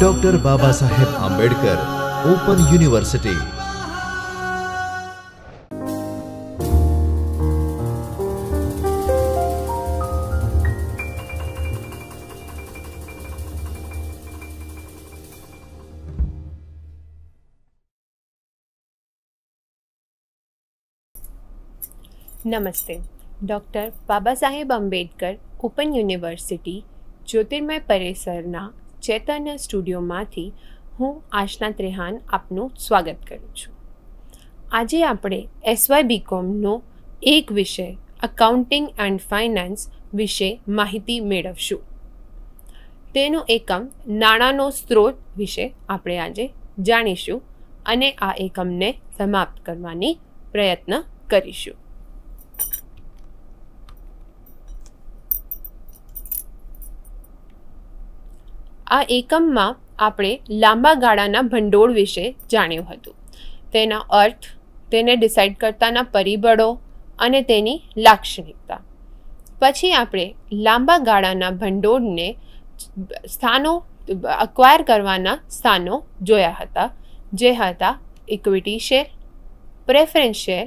doctor Baba Saheb Ambedkar open university नमस्ते doctor Baba Saheb Ambedkar open university Jyotirmay परिसरना ચેતન્ય સ્ટુડિયોમાંથી હું આશના ત્રેહાન આપનું સ્વાગત કરું છું આજે આપણે એસવાય બીકોમનો એક વિષય અકાઉન્ટિંગ એન્ડ ફાઇનાન્સ વિશે માહિતી મેળવશું તેનો એકમ નાણાંનો સ્ત્રોત વિશે આપણે આજે જાણીશું અને આ એકમને સમાપ્ત કરવાની પ્રયત્ન કરીશું આ એકમમાં આપણે લાંબા ગાળાના ભંડોળ વિશે જાણ્યું હતું તેના અર્થ તેને ડિસાઇડ કરતાના પરિબળો અને તેની લાક્ષણિકતા પછી આપણે લાંબા ગાળાના ભંડોળને સ્થાનો અક્વાયર કરવાના સ્થાનો જોયા હતા જે હતા ઇક્વિટી શેર પ્રેફરન્સ શેર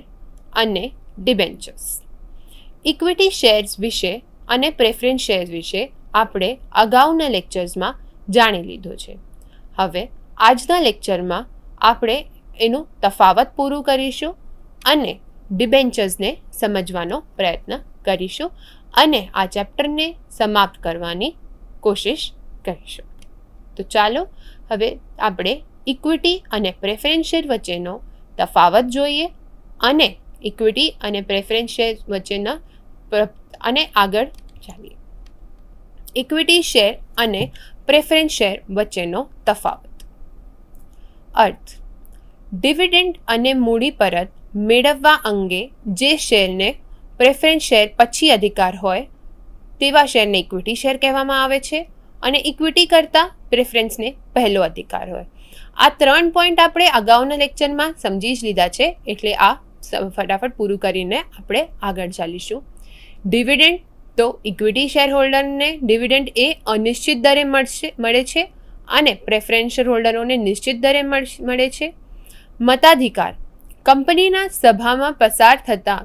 અને ડિબેન્ચર્સ ઇક્વિટી શેર્સ વિશે અને પ્રેફરન્સ શેર્સ વિશે આપણે અગાઉના લેક્ચર્સમાં જાણી લીધો છે હવે આજના લેક્ચરમાં આપણે એનું તફાવત પૂરું કરીશું અને ડિબેન્ચર્સને સમજવાનો પ્રયત્ન કરીશું અને આ ચેપ્ટરને સમાપ્ત કરવાની કોશિશ કરીશું તો ચાલો હવે આપણે ઇક્વિટી અને પ્રેફરન્સ શેર વચ્ચેનો તફાવત જોઈએ અને ઇક્વિટી અને પ્રેફરન્સ શેર વચ્ચેના અને આગળ ચાલીએ ઇક્વિટી શેર અને પ્રેફરન્સ શેર વચ્ચેનો તફાવત અર્થ ડિવિડન્ડ અને મૂડી પરત મેળવવા અંગે જે શેરને પ્રેફરન્સ શેર પછી અધિકાર હોય તેવા શેરને ઇક્વિટી શેર કહેવામાં આવે છે અને ઇક્વિટી કરતાં પ્રેફરન્સને પહેલો અધિકાર હોય આ ત્રણ પોઈન્ટ આપણે અગાઉના લેક્ચરમાં સમજી જ લીધા છે એટલે આ ફટાફટ પૂરું કરીને આપણે આગળ ચાલીશું ડિવિડન્ડ તો ઇક્વિટી શેરહોલ્ડરને ડિવિડન્ડ એ અનિશ્ચિત દરે મળશે મળે છે અને પ્રેફરન્શિયલ હોલ્ડરોને નિશ્ચિત દરે મળે છે મતાધિકાર કંપનીના સભામાં પસાર થતા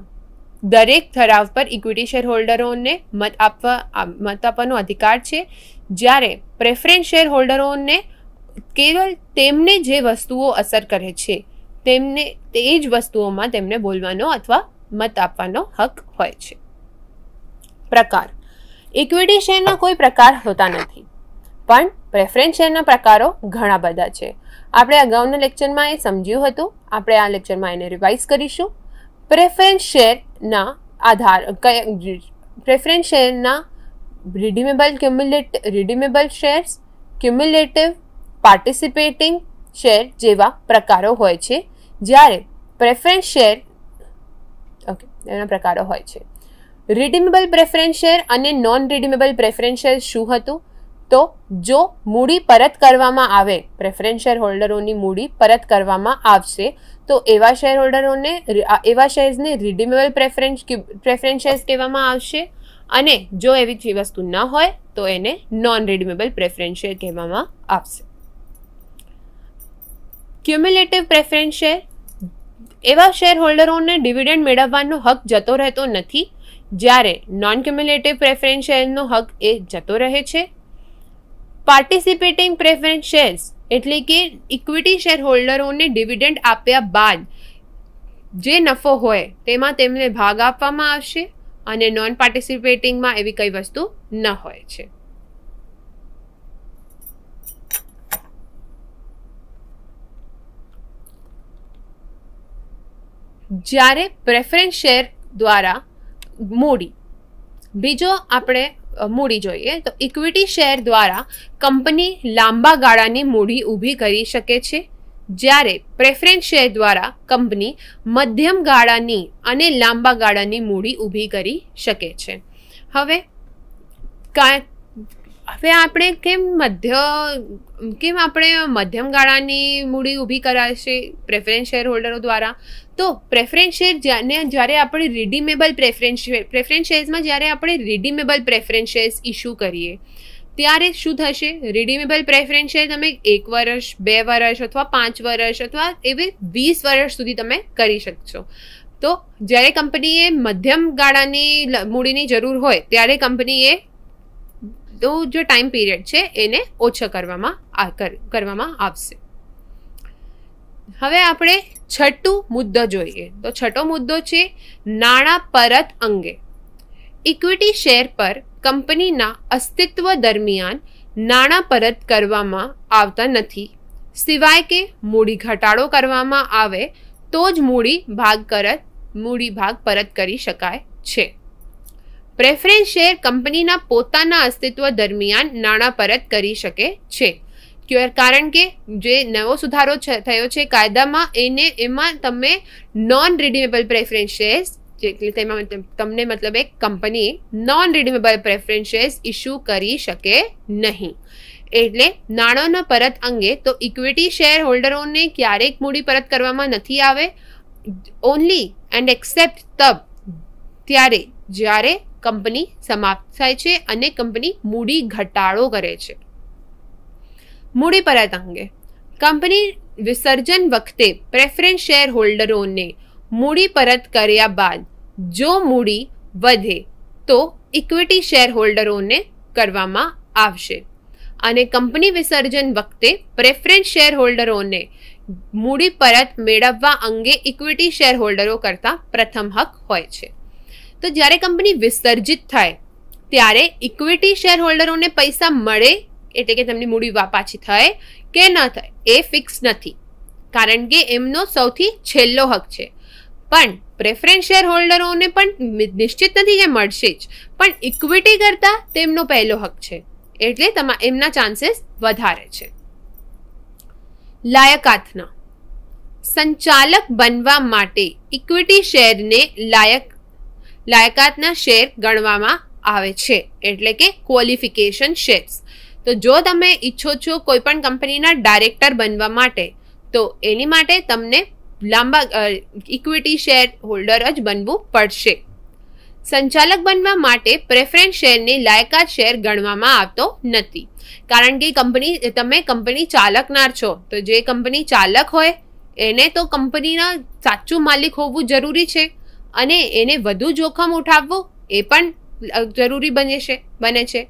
દરેક ઠરાવ પર ઇક્વિટી શેરહોલ્ડરોને મત આપવા મત આપવાનો અધિકાર છે જ્યારે પ્રેફરન્સ શેરહોલ્ડરોને કેવળ તેમને જે વસ્તુઓ અસર કરે છે તેમને તે જ વસ્તુઓમાં તેમને બોલવાનો અથવા મત આપવાનો હક હોય છે પ્રકાર ઇક્વિટી શેરના કોઈ પ્રકાર હોતા નથી પણ પ્રેફરન્સ શેરના પ્રકારો ઘણા બધા છે આપણે અગાઉના લેક્ચરમાં એ સમજ્યું હતું આપણે આ લેક્ચરમાં એને રિવાઇઝ કરીશું પ્રેફરન્સ શેરના આધાર પ્રેફરન્સ શેરના redeemable cumulate redeemable shares cumulative participating share જેવા પ્રકારો હોય છે જ્યારે પ્રેફરન્સ શેર ઓકે એના પ્રકારો હોય છે રિડીમેબલ પ્રેફરન્સ શેર અને નોન રિડીમેબલ પ્રેફરન્સ શેર શું હતું તો જો મૂડી પરત કરવામાં આવે પ્રેફરન્સ શેર હોલ્ડરોની મૂડી પરત કરવામાં આવશે તો એવા શેર હોલ્ડરોને એવા શેર્સને રિડીમેબલ પ્રેફરન્સ પ્રેફરન્સ શેર્સ કહેવામાં આવશે અને જો એવી વસ્તુ ન હોય તો એને નોન રિડીમેબલ પ્રેફરન્સ શેર કહેવામાં આવશે ક્યુમ્યુલેટિવ પ્રેફરન્સ શેર એવા શેર હોલ્ડરોને ડિવિડન્ડ મેળવવાનો હક જતો રહેતો નથી જ્યારે નોન ક્યુમ્યુલેટિવ પ્રેફરન્સ શેરનો હક એ જતો રહે છે પાર્ટિસિપેટિંગ પ્રેફરન્સ શેર્સ એટલે કે ઇક્વિટી શેર હોલ્ડરોને ડિવિડન્ડ આપ્યા બાદ જે નફો હોય તેમાં તેમને ભાગ આપવામાં આવશે અને નોન પાર્ટિસિપેટિંગમાં એવી કઈ વસ્તુ ન હોય છે જ્યારે પ્રેફરન્સ શેર દ્વારા મૂડી બીજો આપણે મૂડી જોઈએ તો ઇક્વિટી શેર દ્વારા કંપની લાંબા ગાળાની મૂડી ઊભી કરી શકે છે જ્યારે પ્રેફરન્સ શેર દ્વારા કંપની મધ્યમ ગાળાની અને લાંબા ગાળાની મૂડી ઊભી કરી શકે છે હવે હવે આપણે કેમ મધ્ય કેમ આપણે મધ્યમ ગાળાની મૂડી ઊભી કરાશે પ્રેફરન્સ શેર હોલ્ડરો દ્વારા તો પ્રેફરન્સ શેર જ્યારે જ્યારે આપણે રિડીમેબલ પ્રેફરન્સ શેર પ્રેફરન્સ શેર્સમાં જ્યારે આપણે રિડીમેબલ પ્રેફરન્સ શેર્સ ઇસ્યુ કરીએ ત્યારે શું થશે રિડીમેબલ પ્રેફરન્સ શેર તમે એક વર્ષ બે વર્ષ અથવા પાંચ વર્ષ અથવા એવી વીસ વર્ષ સુધી તમે કરી શકશો તો જ્યારે કંપનીએ મધ્યમ ગાળાની મૂડીની જરૂર હોય ત્યારે કંપનીએ તો જો ટાઈમ પીરિયડ છે એને ઓછો કરવામાં કરવામાં આવશે હવે આપણે છઠ્ઠું મુદ્દો જોઈએ તો છઠ્ઠો મુદ્દો છે નાણાં પરત અંગે ઇક્વિટી શેર પર કંપનીના અસ્તિત્વ દરમિયાન નાણાં પરત કરવામાં આવતા નથી સિવાય કે મૂડી ઘટાડો કરવામાં આવે તો જ મૂડી ભાગ કરત મૂડી ભાગ પરત કરી શકાય છે પ્રેફરન્સ શેર કંપનીના પોતાના અસ્તિત્વ દરમિયાન નાણાં પરત કરી શકે છે કારણ કે જે નવો સુધારો થયો છે કાયદામાં એને એમાં તમે નોન રિડીમેબલ પ્રેફરન્સ શેર્સ તેમાં તમને મતલબ એક company non redeemable preference shares issue કરી શકે નહીં એટલે નાણાંના પરત અંગે તો ઇક્વિટી શેર હોલ્ડરોને ક્યારેક મૂડી પરત કરવામાં નથી આવે ઓનલી એન્ડ એક્સેપ્ટ તબ ત્યારે જ્યારે કંપની સમાપ્ત થાય છે અને કંપની મૂડી ઘટાડો કરે છે મૂડી પરત અંગે કંપની વિસર્જન વખતે પ્રેફરન્સ શેર હોલ્ડરોને મૂડી પરત કર્યા બાદ જો મૂડી વધે તો ઇક્વિટી શેર હોલ્ડરોને કરવામાં આવશે અને કંપની વિસર્જન વખતે પ્રેફરન્સ શેર હોલ્ડરોને મૂડી પરત મેળવવા અંગે ઇક્વિટી શેર હોલ્ડરો કરતાં પ્રથમ હક હોય છે તો જ્યારે કંપની વિસર્જિત થાય ત્યારે ઇક્વિટી શેર હોલ્ડરોને પૈસા મળે એટલે કે તેમની મૂડી પાછી થાય કે ન થાય એ ફિક્સ નથી કારણ કે એમનો સૌથી છેલ્લો હક છે પણ પ્રેફરન્સ શેર હોલ્ડરોને પણ નિશ્ચિત નથી કે મળશે જ પણ ઇક્વિટી કરતાં તેમનો પહેલો હક છે એટલે તમા એમના ચાન્સીસ વધારે છે લાયકાતના સંચાલક બનવા માટે ઇક્વિટી શેરને લાયક લાયકાતના શેર ગણવામાં આવે છે એટલે કે ક્વોલિફિકેશન શેર્સ તો જો તમે ઈચ્છો છો કોઈ પણ કંપનીના ડાયરેક્ટર બનવા માટે તો એની માટે તમને લાંબા ઇક્વિટી શેર હોલ્ડર જ બનવું પડશે સંચાલક બનવા માટે પ્રેફરન્સ શેરને લાયકાત શેર ગણવામાં આવતો નથી કારણ કે કંપની તમે કંપની ચાલકનાર છો તો જે કંપની ચાલક હોય એને તો કંપનીના સાચું માલિક હોવું જરૂરી છે અને એને વધુ જોખમ ઉઠાવવો એ પણ જરૂરી બને છે બને છે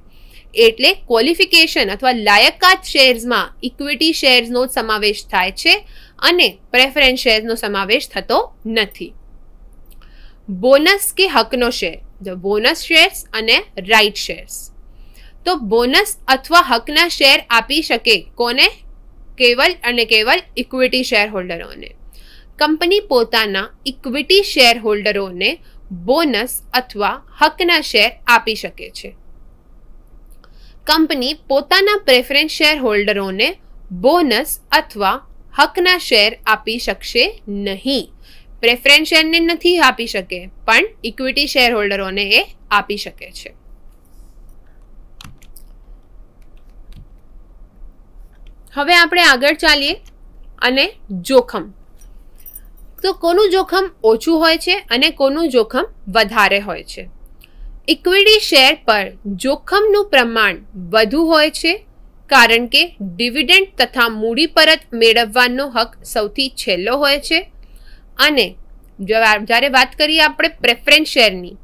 એટલે ક્વોલિફિકેશન અથવા લાયકાત શેર્સમાં ઇક્વિટી શેર્સનો સમાવેશ થાય છે અને પ્રેફરન્સ શેર્સનો સમાવેશ થતો નથી બોનસ કે હકનો શેર બોનસ શેર્સ અને રાઈટ શેર્સ તો બોનસ અથવા હકના શેર આપી શકે કોને કેવલ અને કેવલ ઇક્વિટી શેર હોલ્ડરોને કંપની પોતાના ઇક્વિટી શેરહોલ્ડરોને બોનસ અથવા હકના શેર આપી શકે છે કંપની પોતાના પ્રેફરન્સ શેરહોલ્ડરોને બોનસ અથવા હકના શેર આપી શકશે નહીં પ્રેફરન્સ શેરને નથી આપી શકે પણ ઇક્વિટી શેરહોલ્ડરોને એ આપી શકે છે હવે આપણે આગળ ચાલીએ અને જોખમ તો કોનું જોખમ ઓછું હોય છે અને કોનું જોખમ વધારે હોય છે ઇક્વિટી શેર પર જોખમનું પ્રમાણ વધુ હોય છે કારણ કે ડિવિડન્ડ તથા મૂડી પરત મેળવવાનો હક સૌથી છેલ્લો હોય છે અને જ્યારે વાત કરીએ આપણે પ્રેફરન્સ શેરની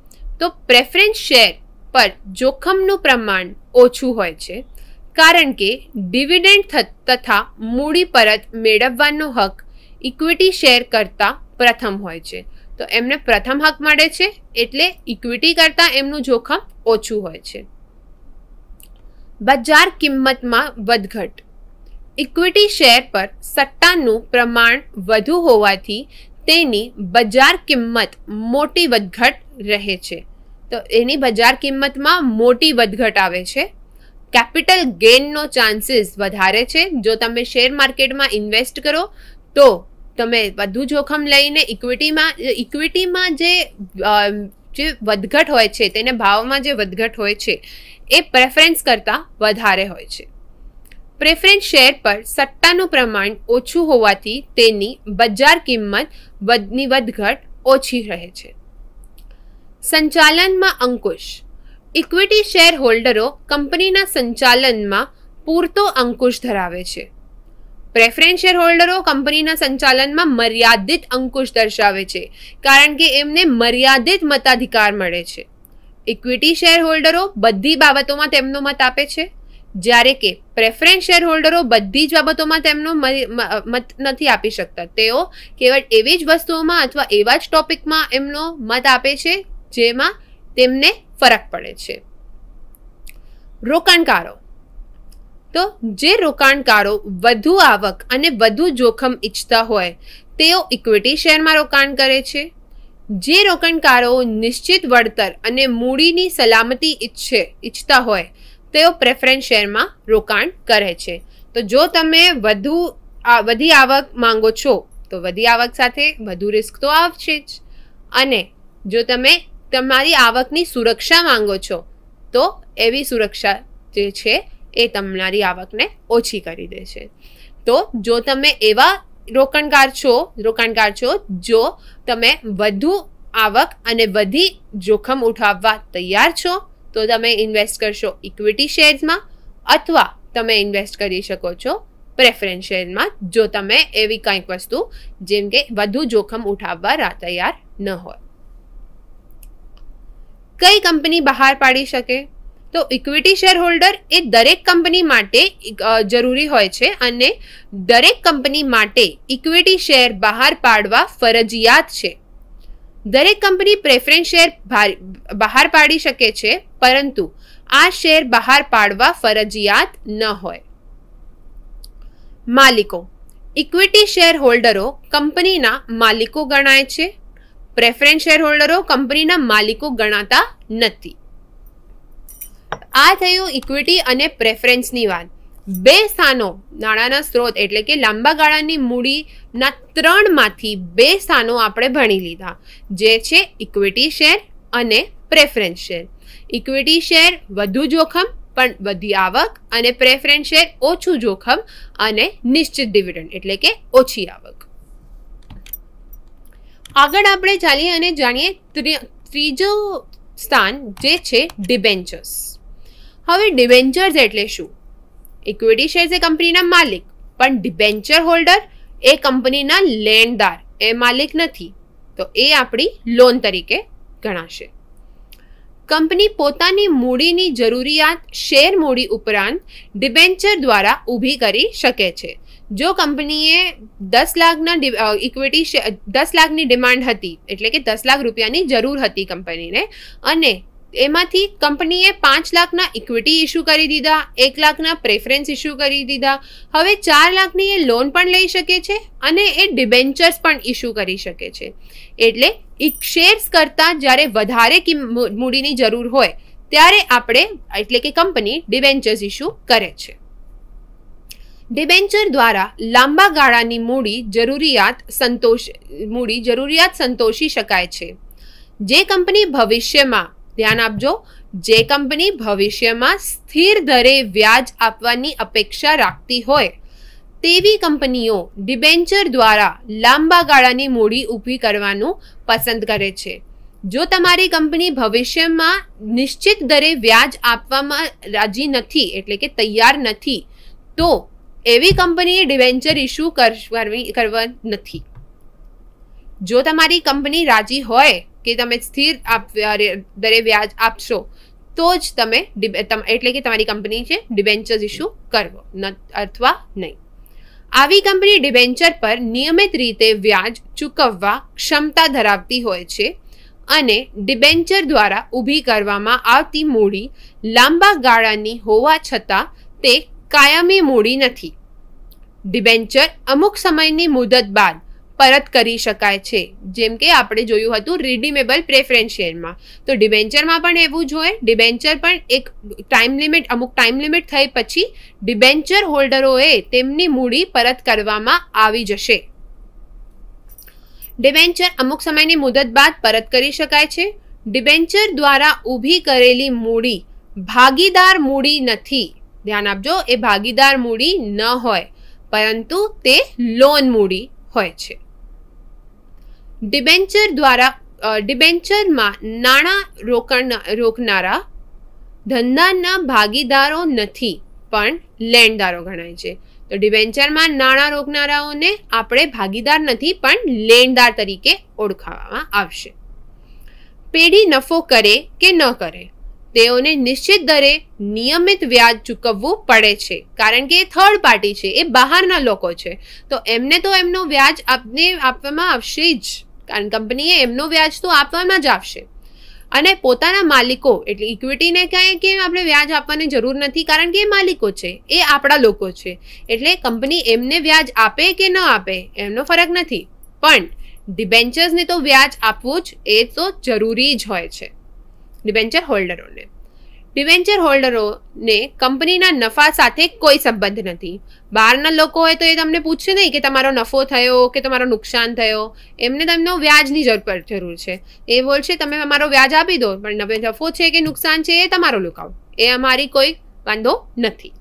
તો પ્રેફરન્સ શેર પર જોખમનું પ્રમાણ ઓછું હોય છે કારણ કે ડિવિડન્ડ તથા મૂડી પરત મેળવવાનો હક ઇક્વિટી શેર કરતાં પ્રથમ હોય છે તો એમને પ્રથમ હક મળે છે એટલે ઇક્વિટી કરતાં એમનું જોખમ ઓછું હોય છે બજાર કિંમતમાં વધઘટ ઇક્વિટી શેર પર સટ્ટાનું પ્રમાણ વધુ હોવાથી તેની બજાર કિંમત મોટી વધઘટ રહે છે તો એની બજાર કિંમતમાં મોટી વધઘટ આવે છે કેપિટલ ગેઇનનો ચાન્સીસ વધારે છે જો તમે શેર માર્કેટમાં ઇન્વેસ્ટ કરો તો તમે બધું જોખમ લઈને ઇક્વિટીમાં ઇક્વિટીમાં જે જે વધઘટ હોય છે તેને ભાવમાં જે વધઘટ હોય છે એ પ્રેફરન્સ કરતાં વધારે હોય છે પ્રેફરન્સ શેર પર સત્તાનું પ્રમાણ ઓછું હોવાથી તેની બજાર કિંમત વધની વધઘટ ઓછી રહે છે સંચાલનમાં અંકુશ ઇક્વિટી શેર હોલ્ડરો કંપનીના સંચાલનમાં પૂરતો અંકુશ ધરાવે છે પ્રેફરન્સ શેરહોલ્ડરો કંપનીના સંચાલનમાં મર્યાદિત અંકુશ દર્શાવે છે કારણ કે એમને મર્યાદિત મતાધિકાર મળે છે ઇક્વિટી શેરહોલ્ડરો બધી બાબતોમાં તેમનો મત આપે છે જ્યારે કે પ્રેફરન્સ શેરહોલ્ડરો બધી જ બાબતોમાં તેમનો મત નથી આપી શકતા તેઓ કેવળ એવી જ વસ્તુઓમાં અથવા એવા જ ટોપિકમાં એમનો મત આપે છે જેમાં તેમને ફરક પડે છે રોકાણકારો તો જે રોકાણકારો વધુ આવક અને વધુ જોખમ ઈચ્છતા હોય તેઓ ઇક્વિટી શેરમાં રોકાણ કરે છે જે રોકાણકારો નિશ્ચિત વળતર અને મૂડીની સલામતી ઈચ્છે ઈચ્છતા હોય તેઓ પ્રેફરન્સ શેરમાં રોકાણ કરે છે તો જો તમે વધુ વધી આવક માંગો છો તો વધી આવક સાથે વધુ રિસ્ક તો આવશે જ અને જો તમે તમારી આવકની સુરક્ષા માંગો છો તો એવી સુરક્ષા જે છે એ તમારી આવકને ઓછી કરી દેશે તો જો તમે એવા રોકાણકાર છો રોકાણકાર છો જો તમે વધુ આવક અને વધી જોખમ ઉઠાવવા તૈયાર છો તો તમે ઇન્વેસ્ટ કરશો ઇક્વિટી શેર્સમાં અથવા તમે ઇન્વેસ્ટ કરી શકો છો પ્રેફરન્સ શેરમાં જો તમે એવી કંઈક વસ્તુ જેમ કે વધુ જોખમ ઉઠાવવા તૈયાર ન હોય કઈ કંપની બહાર પાડી શકે તો ઇક્વિટી શેરહોલ્ડર એ દરેક કંપની માટે જરૂરી હોય છે અને દરેક કંપની માટે ઇક્વિટી શેર બહાર પાડવા ફરજિયાત છે દરેક કંપની પ્રેફરન્સ શેર બહાર પાડી શકે છે પરંતુ આ શેર બહાર પાડવા ફરજિયાત ન હોય માલિકો ઇક્વિટી શેરહોલ્ડરો કંપનીના માલિકો ગણાય છે પ્રેફરન્સ શેરહોલ્ડરો કંપનીના માલિકો ગણાતા નથી આ થયું ઇક્વિટી અને પ્રેફરન્સની વાત બે સ્થાનો નાણાંના સ્ત્રોત એટલે કે લાંબા ગાળાની મૂડીના ત્રણમાંથી બે સ્થાનો આપણે ભણી લીધા જે છે ઇક્વિટી શેર અને પ્રેફરન્સ શેર ઇક્વિટી શેર વધુ જોખમ પણ વધી આવક અને પ્રેફરન્સ શેર ઓછું જોખમ અને નિશ્ચિત ડિવિડન્ડ એટલે કે ઓછી આવક આગળ આપણે ચાલીએ અને જાણીએ ત્રીજો સ્થાન જે છે ડિબેન્ચર્સ હવે ડિબેન્ચર્સ એટલે શું ઇક્વિટી શેર્સ એ કંપનીના માલિક પણ ડિબેન્ચર હોલ્ડર એ કંપનીના લેણદાર એ માલિક નથી તો એ આપણી લોન તરીકે ગણાશે કંપની પોતાની મૂડીની જરૂરિયાત શેર મૂડી ઉપરાંત ડિબેન્ચર દ્વારા ઊભી કરી શકે છે જો કંપનીએ દસ લાખના ઇક્વિટી દસ લાખની ડિમાન્ડ હતી એટલે કે દસ લાખ રૂપિયાની જરૂર હતી કંપનીને અને એમાંથી કંપનીએ પાંચ લાખના ઇક્વિટી ઇસ્યુ કરી દીધા એક લાખના પ્રેફરન્સ ઇસ્યુ કરી દીધા હવે ચાર લાખની એ લોન પણ લઈ શકે છે અને એ ડિબેન્ચર્સ પણ ઇસ્યુ કરી શકે છે એટલે શેર્સ કરતાં જ્યારે વધારે મૂડીની જરૂર હોય ત્યારે આપણે એટલે કે કંપની ડિબેન્ચર્સ ઇસ્યુ કરે છે ડિબેન્ચર દ્વારા લાંબા ગાળાની મૂડી જરૂરિયાત સંતોષ મૂડી જરૂરિયાત સંતોષી શકાય છે જે કંપની ભવિષ્યમાં ધ્યાન આપજો જે કંપની ભવિષ્યમાં સ્થિર દરે વ્યાજ આપવાની અપેક્ષા રાખતી હોય તેવી કંપનીઓ ડિબેન્ચર દ્વારા લાંબા ગાળાની મૂડી ઊભી કરવાનું પસંદ કરે છે જો તમારી કંપની ભવિષ્યમાં નિશ્ચિત દરે વ્યાજ આપવામાં રાજી નથી એટલે કે તૈયાર નથી તો એવી કંપનીએ ડિવેન્ચર ઇસ્યુ કરવી કરવા નથી જો તમારી કંપની રાજી હોય કે તમે સ્થિર દરે વ્યાજ આપશો તો જ તમે એટલે કે તમારી કંપની છે ડિબેન્ચર્સ ઇસ્યુ કરવો અથવા નહીં આવી કંપની ડિબેન્ચર પર નિયમિત રીતે વ્યાજ ચૂકવવા ક્ષમતા ધરાવતી હોય છે અને ડિબેન્ચર દ્વારા ઊભી કરવામાં આવતી મૂડી લાંબા ગાળાની હોવા છતાં તે કાયમી મૂડી નથી ડિબેન્ચર અમુક સમયની મુદત બાદ પરત કરી શકાય છે જેમ કે આપણે જોયું હતું રિડીમેબલ પ્રેફરન્સ શેરમાં તો ડિબેન્ચરમાં પણ એવું જોઈએ ડિબેન્ચર પણ એક ટાઈમ લિમિટ અમુક ટાઈમ લિમિટ થઈ પછી ડિબેન્ચર હોલ્ડરોએ તેમની મૂડી પરત કરવામાં આવી જશે ડિબેન્ચર અમુક સમયની મુદત બાદ પરત કરી શકાય છે ડિબેન્ચર દ્વારા ઊભી કરેલી મૂડી ભાગીદાર મૂડી નથી ધ્યાન આપજો એ ભાગીદાર મૂડી ન હોય પરંતુ તે લોન મૂડી હોય છે ડિબેન્ચર દ્વારા ડિબેન્ચરમાં નાણાં રોકાણ રોકનારા ધંધાના ભાગીદારો નથી પણ લેણદારો ગણાય છે તો ડિબેન્ચરમાં નાણાં રોકનારાઓને આપણે ભાગીદાર નથી પણ લેણદાર તરીકે ઓળખાવામાં આવશે પેઢી નફો કરે કે ન કરે તેઓને નિશ્ચિત દરે નિયમિત વ્યાજ ચૂકવવું પડે છે કારણ કે એ થર્ડ પાર્ટી છે એ બહારના લોકો છે તો એમને તો એમનો વ્યાજ આપને આપવામાં આવશે જ કારણ કંપનીએ એમનો વ્યાજ તો આપવામાં જ આવશે અને પોતાના માલિકો એટલે ઇક્વિટીને કાંઈ કે આપણે વ્યાજ આપવાની જરૂર નથી કારણ કે એ માલિકો છે એ આપણા લોકો છે એટલે કંપની એમને વ્યાજ આપે કે ન આપે એમનો ફરક નથી પણ ડિબેન્ચર્સને તો વ્યાજ આપવું જ એ તો જરૂરી જ હોય છે ડિબેન્ચર હોલ્ડરોને ડિવેન્ચર હોલ્ડરોને કંપનીના નફા સાથે કોઈ સંબંધ નથી બહારના લોકો હોય તો એ તમને પૂછશે નહીં કે તમારો નફો થયો કે તમારો નુકસાન થયો એમને તમને વ્યાજની જરૂર જરૂર છે એ બોલશે તમે અમારો વ્યાજ આપી દો પણ નફો છે કે નુકસાન છે એ તમારો લુકાવ એ અમારી કોઈ વાંધો નથી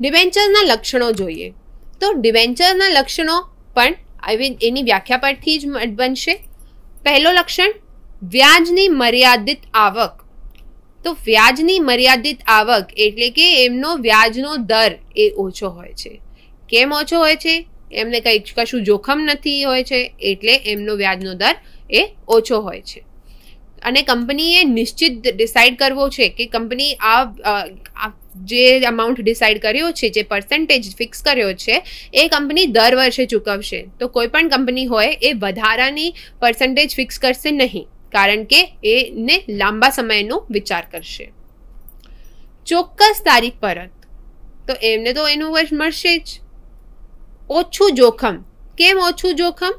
ડિવેન્ચરના લક્ષણો જોઈએ તો ડિવેન્ચરના લક્ષણો પણ એની વ્યાખ્યા પરથી જ બનશે પહેલો લક્ષણ વ્યાજની મર્યાદિત આવક તો વ્યાજની મર્યાદિત આવક એટલે કે એમનો વ્યાજનો દર એ ઓછો હોય છે કેમ ઓછો હોય છે એમને કંઈ કશું જોખમ નથી હોય છે એટલે એમનો વ્યાજનો દર એ ઓછો હોય છે અને કંપનીએ નિશ્ચિત ડિસાઇડ કરવો છે કે કંપની આ જે અમાઉન્ટ ડિસાઇડ કર્યો છે જે પર્સન્ટેજ ફિક્સ કર્યો છે એ કંપની દર વર્ષે ચૂકવશે તો કોઈ પણ કંપની હોય એ વધારાની પર્સન્ટેજ ફિક્સ કરશે નહીં કારણ કે એને લાંબા સમયનો વિચાર કરશે ચોક્કસ તારીખ પરત તો એમને તો એનું વર્ષ મળશે જ ઓછું જોખમ કેમ ઓછું જોખમ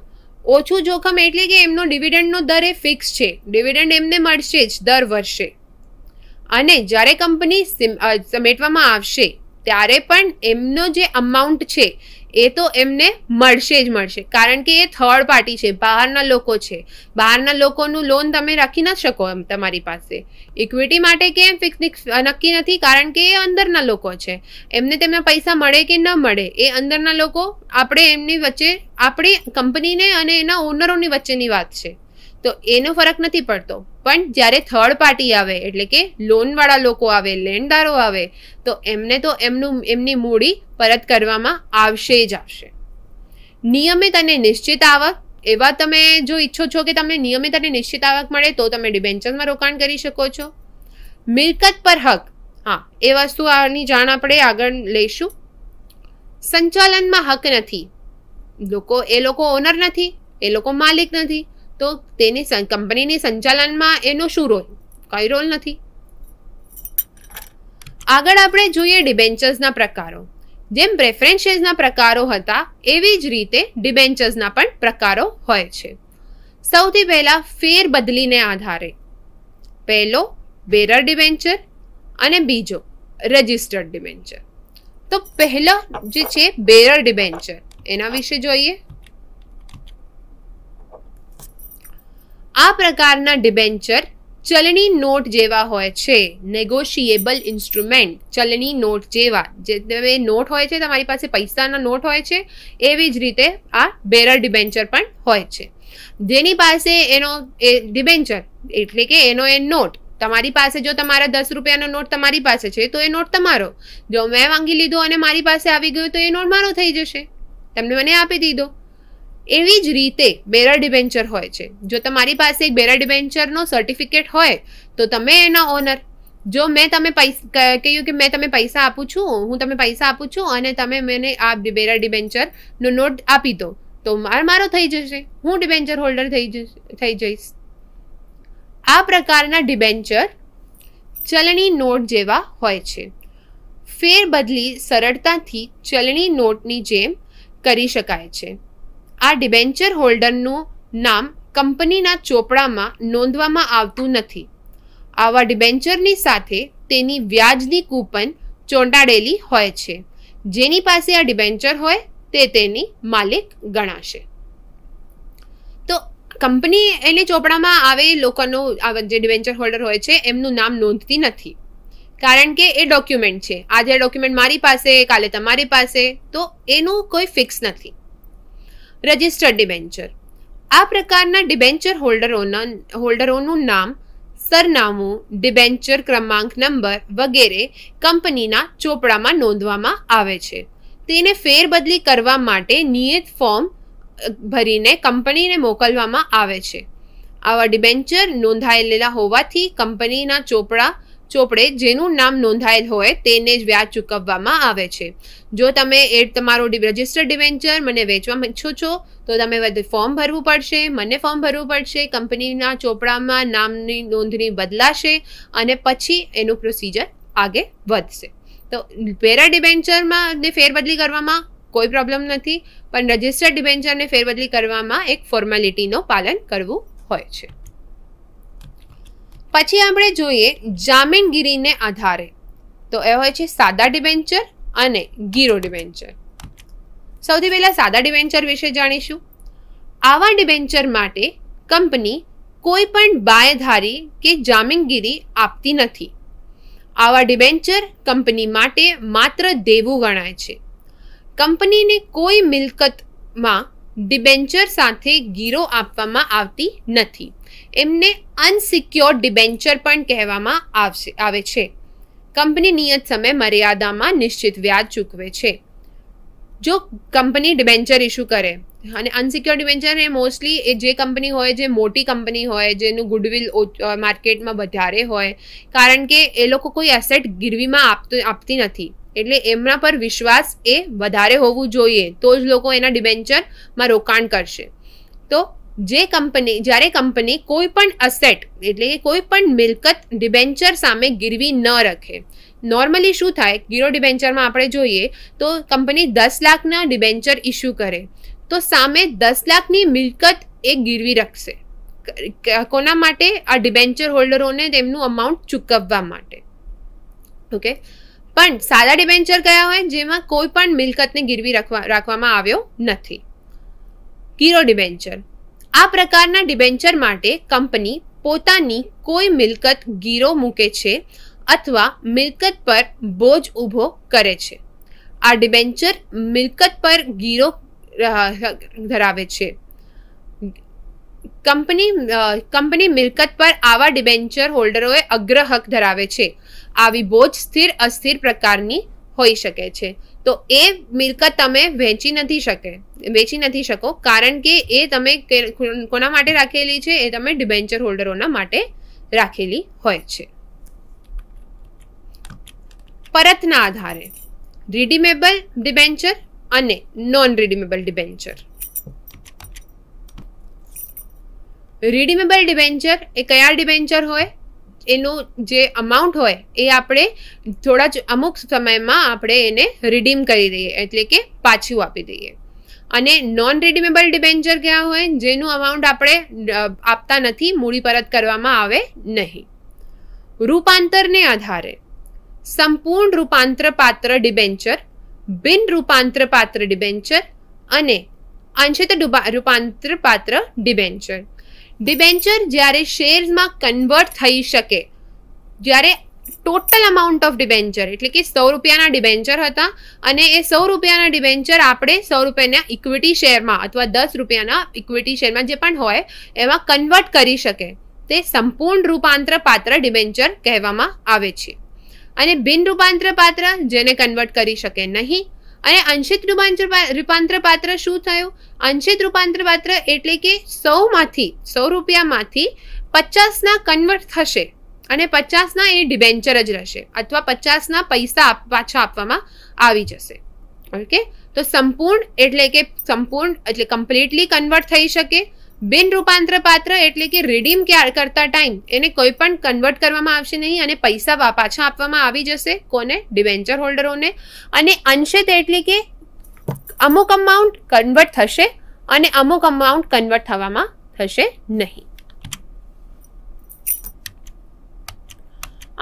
ઓછું જોખમ એટલે કે એમનો ડિવિડન્ડનો દર એ ફિક્સ છે ડિવિડન્ડ એમને મળશે જ દર વર્ષે અને જ્યારે કંપની સમેટવામાં આવશે ત્યારે પણ એમનો જે અમાઉન્ટ છે એ તો એમને મળશે જ મળશે કારણ કે એ થર્ડ પાર્ટી છે બહારના લોકો છે બહારના લોકોનું લોન તમે રાખી ન શકો એમ તમારી પાસે ઇક્વિટી માટે કેમ ફિક્સ નક્કી નથી કારણ કે એ અંદરના લોકો છે એમને તેમના પૈસા મળે કે ન મળે એ અંદરના લોકો આપણે એમની વચ્ચે આપણી કંપનીને અને એના ઓનરોની વચ્ચેની વાત છે તો એનો ફરક નથી પડતો પણ જ્યારે થર્ડ પાર્ટી આવે એટલે કે લોનવાળા લોકો આવે લેણદારો આવે તો એમને તો એમનું એમની મૂડી પરત કરવામાં આવશે જ આવશે નિયમિત અને નિશ્ચિત આવક એવા તમે જો ઈચ્છો છો કે તમને નિયમિત અને નિશ્ચિત આવક મળે તો તમે ડિબેન્ચરમાં રોકાણ કરી શકો છો મિલકત પર હક હા એ વસ્તુ આની જાણ આપણે આગળ લઈશું સંચાલનમાં હક નથી લોકો એ લોકો ઓનર નથી એ લોકો માલિક નથી તો તેની કંપનીની સંચાલનમાં એનો શું રોલ કઈ રોલ નથી આગળ આપણે જોઈએ ડિબેન્ચર્સના પ્રકારો જેમ પ્રેફરન્સીસના પ્રકારો હતા એવી જ રીતે ડિબેન્ચર્સના પણ પ્રકારો હોય છે સૌથી પહેલાં ફેરબદલીને આધારે પહેલો બેરર ડિબેન્ચર અને બીજો રજિસ્ટર્ડ ડિબેન્ચર તો પહેલો જે છે બેરર ડિબેન્ચર એના વિશે જોઈએ આ પ્રકારના ડિબેન્ચર ચલણી નોટ જેવા હોય છે નેગોશિયેબલ ઇન્સ્ટ્રુમેન્ટ ચલણી નોટ જેવા જે તમે નોટ હોય છે તમારી પાસે પૈસાના નોટ હોય છે એવી જ રીતે આ બેરર ડિબેન્ચર પણ હોય છે જેની પાસે એનો એ ડિબેન્ચર એટલે કે એનો એ નોટ તમારી પાસે જો તમારા દસ રૂપિયાનો નોટ તમારી પાસે છે તો એ નોટ તમારો જો મેં માંગી લીધો અને મારી પાસે આવી ગયો તો એ નોટ મારો થઈ જશે તમને મને આપી દીધો એવી જ રીતે બેરર ડિબેન્ચર હોય છે જો તમારી પાસે એક બેરર ડિબેન્ચરનો સર્ટિફિકેટ હોય તો તમે એના ઓનર જો મેં તમે પૈસા કહ્યું કે મેં તમે પૈસા આપું છું હું તમે પૈસા આપું છું અને તમે મને આ બેરર ડિબેન્ચરનો નોટ આપી દો તો માર મારો થઈ જશે હું ડિબેન્ચર હોલ્ડર થઈ જશે થઈ જઈશ આ પ્રકારના ડિબેન્ચર ચલણી નોટ જેવા હોય છે ફેરબદલી સરળતાથી ચલણી નોટની જેમ કરી શકાય છે આ ડિબેન્ચર હોલ્ડરનું નામ કંપનીના ચોપડામાં નોંધવામાં આવતું નથી આવા ડિબેન્ચરની સાથે તેની વ્યાજની કૂપન ચોંટાડેલી હોય છે જેની પાસે આ ડિબેન્ચર હોય તે તેની માલિક ગણાશે તો કંપની એને ચોપડામાં આવે લોકોનો જે ડિવેન્ચર હોલ્ડર હોય છે એમનું નામ નોંધતી નથી કારણ કે એ ડોક્યુમેન્ટ છે આજે ડોક્યુમેન્ટ મારી પાસે કાલે તમારી પાસે તો એનું કોઈ ફિક્સ નથી રજિસ્ટર્ડ ડિબેન્ચર આ પ્રકારના ડિબેન્ચર હોલ્ડરોના હોલ્ડરોનું નામ સરનામું ડિબેન્ચર ક્રમાંક નંબર વગેરે કંપનીના ચોપડામાં નોંધવામાં આવે છે તેને ફેરબદલી કરવા માટે નિયત ફોર્મ ભરીને કંપનીને મોકલવામાં આવે છે આવા ડિબેન્ચર નોંધાયેલા હોવાથી કંપનીના ચોપડા ચોપડે જેનું નામ નોંધાયેલ હોય તેને જ વ્યાજ ચૂકવવામાં આવે છે જો તમે એ તમારો રજિસ્ટર્ડ ડિવેન્ચર મને વેચવા ઈચ્છો છો તો તમે ફોર્મ ભરવું પડશે મને ફોર્મ ભરવું પડશે કંપનીના ચોપડામાં નામની નોંધણી બદલાશે અને પછી એનું પ્રોસિજર આગે વધશે તો પેરા ડિવેન્ચરમાં ને ફેરબદલી કરવામાં કોઈ પ્રોબ્લેમ નથી પણ રજિસ્ટર્ડ ડિવેન્ચરને ફેરબદલી કરવામાં એક ફોર્માલિટીનો પાલન કરવું હોય છે પછી આપણે જોઈએ જામીનગીરીને આધારે તો એ હોય છે સાદા ડિવેન્ચર અને ગીરો ડિવેન્ચર સૌથી પહેલાં સાદા ડિવેન્ચર વિશે જાણીશું આવા ડિવેન્ચર માટે કંપની કોઈ પણ બાયધારી કે જામીનગીરી આપતી નથી આવા ડિવેન્ચર કંપની માટે માત્ર દેવું ગણાય છે કંપનીને કોઈ મિલકતમાં ડિબેન્ચર સાથે ગીરો આપવામાં આવતી નથી એમને અનસિક્યોર ડિબેન્ચર પણ કહેવામાં આવશે આવે છે કંપની નિયત સમય મર્યાદામાં નિશ્ચિત વ્યાજ ચૂકવે છે જો કંપની ડિબેન્ચર ઇસ્યુ કરે અને અનસિક્યોર ડિબેન્ચર એ મોસ્ટલી એ જે કંપની હોય જે મોટી કંપની હોય જેનું ગુડવિલ માર્કેટમાં વધારે હોય કારણ કે એ લોકો કોઈ એસેટ ગીરવીમાં આપતું આપતી નથી એટલે એમના પર વિશ્વાસ એ વધારે હોવું જોઈએ તો જ લોકો એના ડિબેન્ચરમાં રોકાણ કરશે તો જે કંપની જ્યારે કંપની કોઈ પણ અસેટ એટલે કે કોઈ પણ મિલકત ડિબેન્ચર સામે ગીરવી ન રાખે નોર્મલી શું થાય ગીરો ડિબેન્ચરમાં આપણે જોઈએ તો કંપની દસ લાખના ડિબેન્ચર ઇસ્યુ કરે તો સામે દસ લાખની મિલકત એ ગીરવી રાખશે કોના માટે આ ડિબેન્ચર હોલ્ડરોને તેમનું અમાઉન્ટ ચૂકવવા માટે ઓકે પણ સાદા ડિબેન્ચર કયા હોય જેમાં કોઈ પણ મિલકતને ગીરવી રાખવા રાખવામાં આવ્યો નથી ગીરો ડિબેન્ચર આ પ્રકારના ડિબેન્ચર માટે કંપની પોતાની કોઈ મિલકત ગીરો મૂકે છે અથવા મિલકત પર બોજ ઊભો કરે છે આ ડિબેન્ચર મિલકત પર ગીરો ધરાવે છે કંપની કંપની મિલકત પર આવા ડિબેન્ચર હોલ્ડરોએ અગ્રહક ધરાવે છે આવી બોજ સ્થિર અસ્થિર પ્રકારની હોઈ શકે છે તો એ મિલકત તમે વેચી નથી શકે વેચી નથી શકો કારણ કે એ તમે કોના માટે રાખેલી છે એ તમે ડિબેન્ચર હોલ્ડરોના માટે રાખેલી હોય છે પરતના આધારે રીડીમેબલ ડિબેન્ચર અને non redeemable debenture redeemable debenture એ કયા ડિબેન્ચર હોય એનું જે અમાઉન્ટ હોય એ આપણે થોડા જ અમુક સમયમાં આપણે એને રિડીમ કરી દઈએ એટલે કે પાછું આપી દઈએ અને નોન રિડીમેબલ ડિબેન્ચર કયા હોય જેનું અમાઉન્ટ આપણે આપતા નથી મૂડી પરત કરવામાં આવે નહીં રૂપાંતરને આધારે સંપૂર્ણ રૂપાંતર પાત્ર ડિબેન્ચર બિન રૂપાંતર પાત્ર ડિબેન્ચર અને અંશત રૂપાંતર પાત્ર ડિબેન્ચર ડિબેન્ચર જ્યારે શેર્સમાં કન્વર્ટ થઈ શકે જ્યારે ટોટલ અમાઉન્ટ ઓફ ડિબેન્ચર એટલે કે સો રૂપિયાના ડિબેન્ચર હતા અને એ સો રૂપિયાના ડિબેન્ચર આપણે સો રૂપિયાના ઇક્વિટી શેરમાં અથવા દસ રૂપિયાના ઇક્વિટી શેરમાં જે પણ હોય એમાં કન્વર્ટ કરી શકે તે સંપૂર્ણ રૂપાંતર પાત્ર ડિબેન્ચર કહેવામાં આવે છે અને બિન રૂપાંતર પાત્ર જેને કન્વર્ટ કરી શકે નહીં અને અંશિત રૂપાંતર રૂપાંતર પાત્ર શું થયું અંશિત રૂપાંતર પાત્ર એટલે કે સૌમાંથી સો રૂપિયામાંથી પચાસના કન્વર્ટ થશે અને પચાસના એ ડિબેન્ચર જ રહેશે અથવા પચાસના પૈસા પાછા આપવામાં આવી જશે ઓકે તો સંપૂર્ણ એટલે કે સંપૂર્ણ એટલે કમ્પ્લીટલી કન્વર્ટ થઈ શકે બિન રૂપાંતર પાત્ર એટલે કે રિડીમ ક્યાર કરતા ટાઈમ એને કોઈ પણ કન્વર્ટ કરવામાં આવશે નહીં અને પૈસા પાછા આપવામાં આવી જશે કોને ડિવેન્ચર હોલ્ડરોને અને અંશત એટલે કે અમુક અમાઉન્ટ કન્વર્ટ થશે અને અમુક અમાઉન્ટ કન્વર્ટ થવામાં થશે નહીં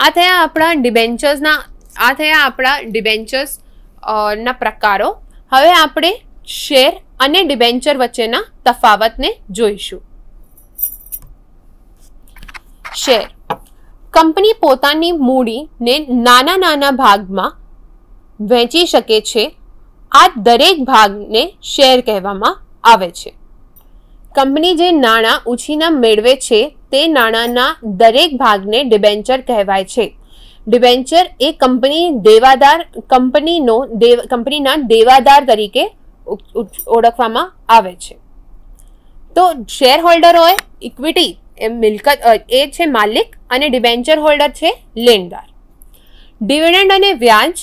આ થયા આપણા ડિબેન્ચર્સના આ થયા આપણા ડિબેન્ચર્સના પ્રકારો હવે આપણે શેર અને ડિબેન્ચર વચ્ચેના તફાવતને જોઈશું શેર કંપની પોતાની મૂડીને નાના નાના ભાગમાં વહેંચી શકે છે આ દરેક ભાગને શેર કહેવામાં આવે છે કંપની જે નાણાં ઉછીના મેળવે છે તે નાણાંના દરેક ભાગને ડિબેન્ચર કહેવાય છે ડિબેન્ચર એ કંપની દેવાદાર કંપનીનો દેવ કંપનીના દેવાદાર તરીકે ઓળખવામાં આવે છે તો શેર હોલ્ડર હોય ઇક્વિટી એ મિલકત એ છે માલિક અને ડિબેન્ચર હોલ્ડર છે લેણદાર ડિવિડન્ડ અને વ્યાજ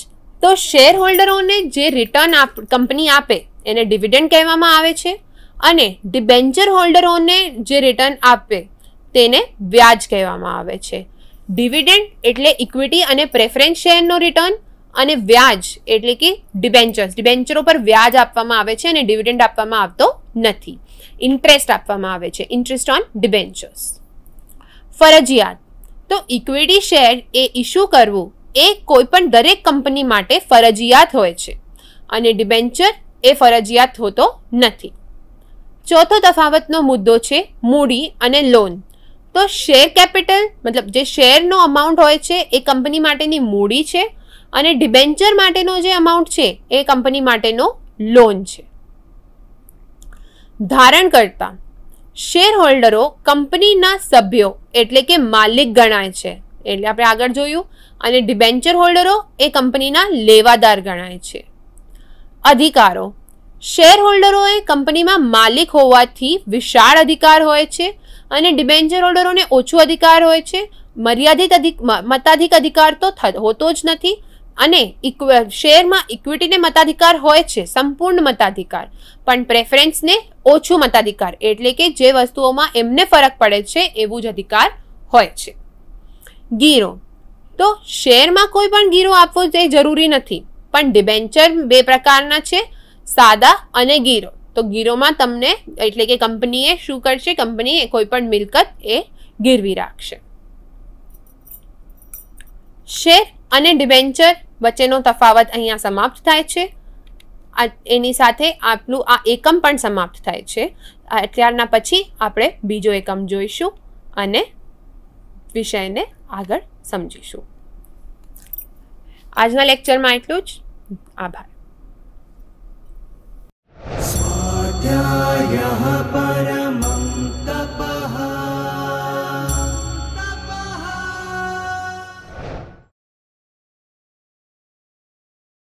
તો શેર હોલ્ડરોને જે રિટર્ન આપ કંપની આપે એને ડિવિડન્ડ કહેવામાં આવે છે અને ડિબેન્ચર હોલ્ડરોને જે રિટર્ન આપે તેને વ્યાજ કહેવામાં આવે છે ડિવિડન્ડ એટલે ઇક્વિટી અને પ્રેફરન્સ શેરનો રિટર્ન અને વ્યાજ એટલે કે ડિબેન્ચર્સ ડિબેન્ચરો પર વ્યાજ આપવામાં આવે છે અને ડિવિડન્ડ આપવામાં આવતો નથી ઇન્ટરેસ્ટ આપવામાં આવે છે ઇન્ટરેસ્ટ ઓન ડિબેન્ચર્સ ફરજિયાત તો ઇક્વિટી શેર એ ઇસ્યુ કરવું એ કોઈપણ દરેક કંપની માટે ફરજિયાત હોય છે અને ડિબેન્ચર એ ફરજિયાત હોતો નથી ચોથો તફાવતનો મુદ્દો છે મૂડી અને લોન તો શેર કેપિટલ મતલબ જે શેરનો અમાઉન્ટ હોય છે એ કંપની માટેની મૂડી છે અને ડિબેન્ચર માટેનો જે અમાઉન્ટ છે એ કંપની માટેનો લોન છે ધારણ કરતા શેર હોલ્ડરો કંપનીના સભ્યો એટલે કે માલિક ગણાય છે એટલે આપણે આગળ જોયું અને ડિબેન્ચર હોલ્ડરો એ કંપનીના લેવાદાર ગણાય છે અધિકારો શેર હોલ્ડરોએ કંપનીમાં માલિક હોવાથી વિશાળ અધિકાર હોય છે અને ડિબેન્ચર હોલ્ડરોને ઓછો અધિકાર હોય છે મર્યાદિત અધિક મતાધિક અધિકાર તો હોતો જ નથી અને શેરમાં ઇક્વિટીને મતાધિકાર હોય છે સંપૂર્ણ મતાધિકાર પણ પ્રેફરન્સને ઓછું મતાધિકાર એટલે કે જે વસ્તુઓમાં એમને ફરક પડે છે એવું જ અધિકાર હોય છે ગીરો તો શેરમાં કોઈ પણ ગીરો આપવો તે જરૂરી નથી પણ ડિબેન્ચર બે પ્રકારના છે સાદા અને ગીરો તો ગીરોમાં તમને એટલે કે કંપનીએ શું કરશે કંપનીએ કોઈ પણ મિલકત એ ગીરવી રાખશે શેર અને ડિબેન્ચર વચ્ચેનો તફાવત અહીંયા સમાપ્ત થાય છે એની સાથે આપણું આ એકમ પણ સમાપ્ત થાય છે અત્યારના પછી આપણે બીજો એકમ જોઈશું અને વિષયને આગળ સમજીશું આજના લેક્ચરમાં એટલું જ આભાર પરમા